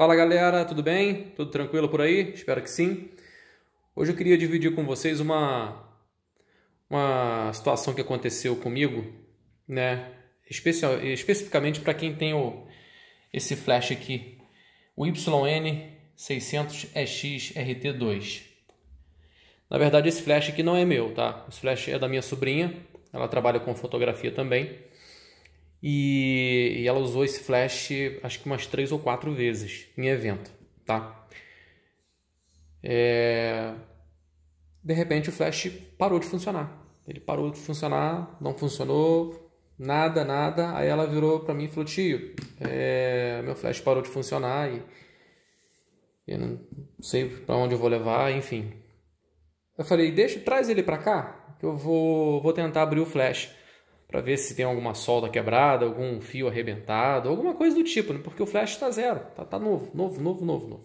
Fala galera, tudo bem? Tudo tranquilo por aí? Espero que sim. Hoje eu queria dividir com vocês uma, uma situação que aconteceu comigo, né? Especial, especificamente para quem tem o, esse flash aqui, o yn 600 exrt 2 Na verdade, esse flash aqui não é meu, tá? Esse flash é da minha sobrinha, ela trabalha com fotografia também. E, e, ela usou esse flash acho que umas três ou quatro vezes em evento, tá? É... De repente o flash parou de funcionar. Ele parou de funcionar, não funcionou, nada, nada. Aí ela virou para mim e falou: Tio, é... meu flash parou de funcionar e eu não sei para onde eu vou levar, enfim. Eu falei: Deixa, traz ele para cá, que eu vou, vou tentar abrir o flash para ver se tem alguma solda quebrada, algum fio arrebentado, alguma coisa do tipo, né? porque o flash está zero, tá, tá, novo, novo, novo, novo, novo.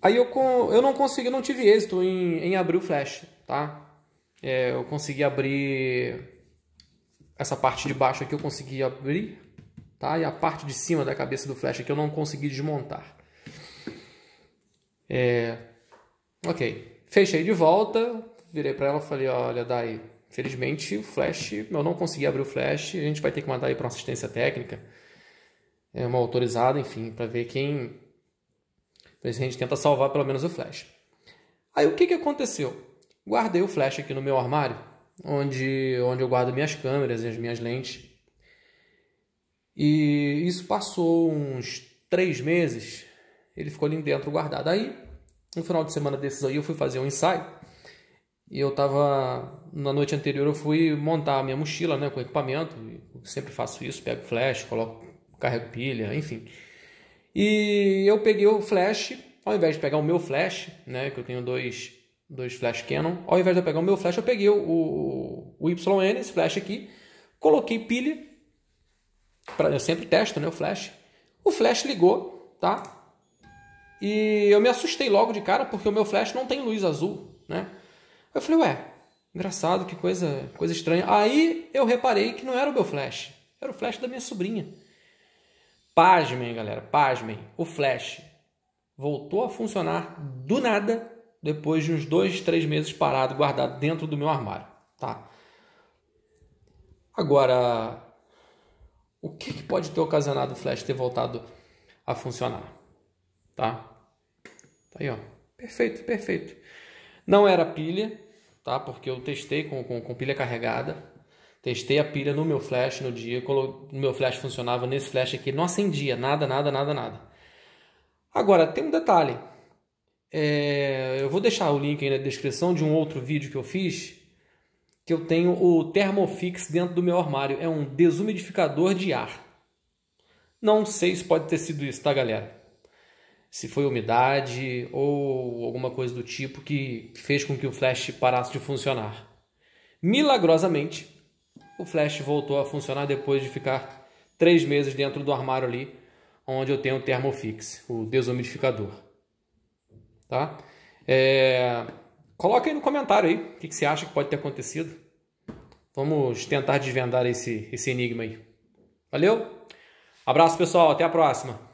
Aí eu, eu não consegui, não tive êxito em, em abrir o flash, tá? É, eu consegui abrir essa parte de baixo aqui, eu consegui abrir, tá? E a parte de cima da cabeça do flash aqui eu não consegui desmontar. É, ok, fechei de volta, virei para ela e falei, olha, daí Infelizmente, o Flash, eu não consegui abrir o Flash, a gente vai ter que mandar ele para uma assistência técnica, é, uma autorizada, enfim, para ver quem. mas ver se a gente tenta salvar pelo menos o Flash. Aí o que, que aconteceu? Guardei o Flash aqui no meu armário, onde, onde eu guardo minhas câmeras e as minhas lentes. E isso passou uns três meses, ele ficou ali dentro guardado. Aí, no final de semana desses aí, eu fui fazer um ensaio e eu tava. Na noite anterior eu fui montar a minha mochila, né? Com equipamento. Sempre faço isso, pego flash, coloco, carrego pilha, enfim. E eu peguei o flash, ao invés de pegar o meu flash, né? Que eu tenho dois, dois flash Canon. Ao invés de eu pegar o meu flash, eu peguei o, o YN, esse flash aqui. Coloquei pilha. Pra, eu sempre testo, né? O flash. O flash ligou, tá? E eu me assustei logo de cara porque o meu flash não tem luz azul, né? Eu falei, ué, engraçado, que coisa, coisa estranha. Aí eu reparei que não era o meu flash, era o flash da minha sobrinha. Pasmem, galera, pasmem. O flash voltou a funcionar do nada depois de uns dois, três meses parado, guardado dentro do meu armário, tá? Agora, o que, que pode ter ocasionado o flash ter voltado a funcionar, tá? Tá aí, ó. Perfeito, perfeito. Não era pilha, tá? Porque eu testei com, com, com pilha carregada. Testei a pilha no meu flash no dia, o meu flash funcionava nesse flash aqui, não acendia, nada, nada, nada, nada. Agora, tem um detalhe. É, eu vou deixar o link aí na descrição de um outro vídeo que eu fiz, que eu tenho o Thermofix dentro do meu armário. É um desumidificador de ar. Não sei se pode ter sido isso, tá, galera? se foi umidade ou alguma coisa do tipo que fez com que o flash parasse de funcionar. Milagrosamente, o flash voltou a funcionar depois de ficar três meses dentro do armário ali, onde eu tenho o Thermofix, o desumidificador. Tá? É... Coloca aí no comentário aí o que, que você acha que pode ter acontecido. Vamos tentar desvendar esse, esse enigma aí. Valeu? Abraço, pessoal. Até a próxima.